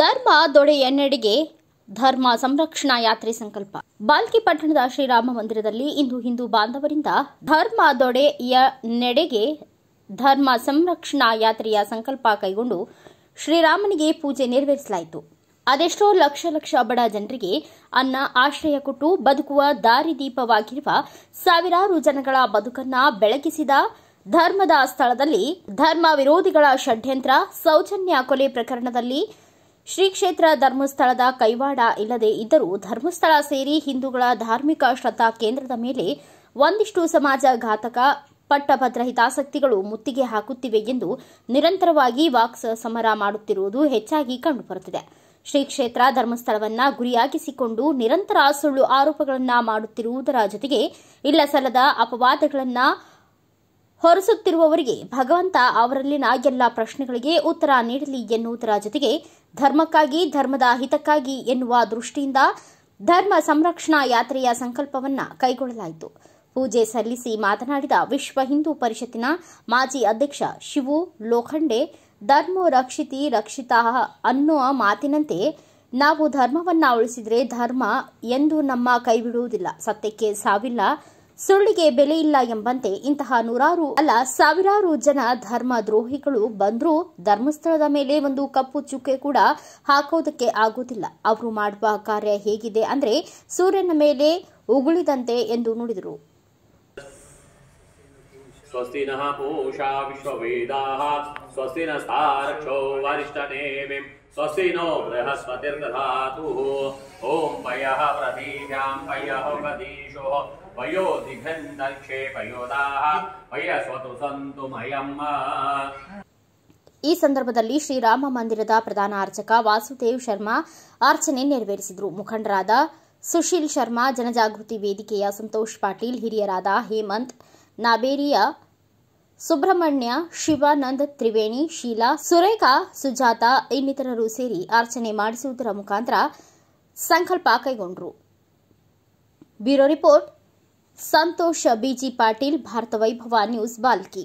ಧರ್ಮ ದೊಡೆ ಎನ್ನಡಿಗೆ ಧರ್ಮ ಸಂರಕ್ಷಣಾ ಯಾತ್ರೆ ಸಂಕಲ್ಪ ಬಾಲ್ಕಿ ಪಟ್ಟಣದ ಶ್ರೀರಾಮ ಮಂದಿರದಲ್ಲಿ ಇಂದು ಹಿಂದೂ ಬಾಂಧವರಿಂದ ಧರ್ಮ ದೊಡೆಯ ನೆಡೆಗೆ ಧರ್ಮ ಸಂರಕ್ಷಣಾ ಯಾತ್ರೆಯ ಸಂಕಲ್ಪ ಕೈಗೊಂಡು ಶ್ರೀರಾಮನಿಗೆ ಪೂಜೆ ನೆರವೇರಿಸಲಾಯಿತು ಅದೆಷ್ಟೋ ಲಕ್ಷ ಲಕ್ಷ ಬಡ ಜನರಿಗೆ ಅನ್ನ ಆಶ್ರಯ ಕೊಟ್ಟು ಬದುಕುವ ದಾರಿದೀಪವಾಗಿರುವ ಸಾವಿರಾರು ಜನಗಳ ಬದುಕನ್ನ ಬೆಳಗಿಸಿದ ಧರ್ಮದ ಸ್ಥಳದಲ್ಲಿ ಧರ್ಮ ವಿರೋಧಿಗಳ ಷಡ್ಯಂತ್ರ ಸೌಜನ್ಯ ಕೊಲೆ ಪ್ರಕರಣದಲ್ಲಿ ಶ್ರೀ ಕ್ಷೇತ್ರ ಧರ್ಮಸ್ಥಳದ ಕೈವಾಡ ಇಲ್ಲದೆ ಇದ್ದರೂ ಧರ್ಮಸ್ಥಳ ಸೇರಿ ಹಿಂದೂಗಳ ಧಾರ್ಮಿಕ ಶ್ರದ್ಧಾ ಕೇಂದ್ರದ ಮೇಲೆ ಒಂದಿಷ್ಟು ಸಮಾಜ ಘಾತಕ ಪಟ್ಟಭದ್ರ ಹಿತಾಸಕ್ತಿಗಳು ಮುತ್ತಿಗೆ ಹಾಕುತ್ತಿವೆ ಎಂದು ನಿರಂತರವಾಗಿ ವಾಕ್ಸ ಸಮರ ಮಾಡುತ್ತಿರುವುದು ಹೆಚ್ಚಾಗಿ ಕಂಡುಬರುತ್ತಿದೆ ಶ್ರೀ ಕ್ಷೇತ್ರ ಧರ್ಮಸ್ಥಳವನ್ನ ಗುರಿಯಾಗಿಸಿಕೊಂಡು ನಿರಂತರ ಸುಳ್ಳು ಆರೋಪಗಳನ್ನು ಮಾಡುತ್ತಿರುವುದರ ಜೊತೆಗೆ ಇಲ್ಲಸಲ್ಲದ ಅಪವಾದಗಳನ್ನು ಹೊರಸುತ್ತಿರುವವರಿಗೆ ಭಗವಂತ ಅವರಲ್ಲಿನ ಎಲ್ಲ ಪ್ರಶ್ನೆಗಳಿಗೆ ಉತ್ತರ ನೀಡಲಿ ಎನ್ನುವುದರ ಜೊತೆಗೆ ಧರ್ಮಕ್ಕಾಗಿ ಧರ್ಮದ ಹಿತಕ್ಕಾಗಿ ಎನ್ನುವ ದೃಷ್ಟಿಯಿಂದ ಧರ್ಮ ಸಂರಕ್ಷಣಾ ಯಾತ್ರೆಯ ಸಂಕಲ್ಪವನ್ನ ಕೈಗೊಳ್ಳಲಾಯಿತು ಪೂಜೆ ಸಲ್ಲಿಸಿ ಮಾತನಾಡಿದ ವಿಶ್ವ ಹಿಂದೂ ಪರಿಷತ್ತಿನ ಮಾಜಿ ಅಧ್ಯಕ್ಷ ಶಿವು ಲೋಖಂಡೆ ಧರ್ಮ ರಕ್ಷಿತಿ ರಕ್ಷಿತ ಅನ್ನುವ ಮಾತಿನಂತೆ ನಾವು ಧರ್ಮವನ್ನ ಉಳಿಸಿದರೆ ಧರ್ಮ ಎಂದು ನಮ್ಮ ಕೈಬಿಡುವುದಿಲ್ಲ ಸತ್ಯಕ್ಕೆ ಸಾವಿಲ್ಲ ಸುಳ್ಳಿಗೆ ಬೆಲೆ ಇಲ್ಲ ಎಂಬಂತೆ ಇಂತಹ ನೂರಾರು ಅಲ್ಲ ಸಾವಿರಾರು ಜನ ಧರ್ಮ ದ್ರೋಹಿಗಳು ಬಂದ್ರೂ ಧರ್ಮಸ್ಥಳದ ಮೇಲೆ ಒಂದು ಕಪ್ಪು ಚುಕ್ಕೆ ಕೂಡ ಹಾಕೋದಕ್ಕೆ ಆಗೋದಿಲ್ಲ ಅವರು ಮಾಡುವ ಕಾರ್ಯ ಹೇಗಿದೆ ಅಂದ್ರೆ ಸೂರ್ಯನ ಮೇಲೆ ಉಗುಳಿದಂತೆ ಎಂದು ನುಡಿದರು स्वस्ति नः पूषा विश्ववेदाः स्वस्ति नस्तार्क्षो वरिष्ठनेमिम् स्वस्ति नो बृहस्पतिर्दधातुः ॐ पयः प्रतीभ्यां पयः प्रतीशो पयो दिघन्तक्षे पयोदाः पय स्वतु सन्तु मयम् ಈ ಸಂದರ್ಭದಲ್ಲಿ ಶ್ರೀರಾಮ ಮಂದಿರದ ಪ್ರಧಾನ ಅರ್ಚಕ ವಾಸುದೇವ್ ಶರ್ಮಾ ಅರ್ಚನೆ ನೆರವೇರಿಸಿದರು ಮುಖಂಡರಾದ ಸುಶೀಲ್ ಶರ್ಮಾ ಜನಜಾಗೃತಿ ವೇದಿಕೆಯ ಸಂತೋಷ್ ಪಾಟೀಲ್ ಹಿರಿಯರಾದ ಹೇಮಂತ್ ನಾಬೇರಿಯ ಸುಬ್ರಹ್ಮಣ್ಯ ಶಿವಾನಂದ್ ತ್ರಿವೇಣಿ ಶೀಲಾ ಸುರೇಖಾ ಸುಜಾತ ಇನ್ನಿತರರು ಸೇರಿ ಅರ್ಚನೆ ಮಾಡಿಸುವುದರ ಮುಖಾಂತರ ಸಂಕಲ್ಪ ಕೈಗೊಂಡರು bureau report Santosh BG Patil Bharat Vaibhav news Bhalki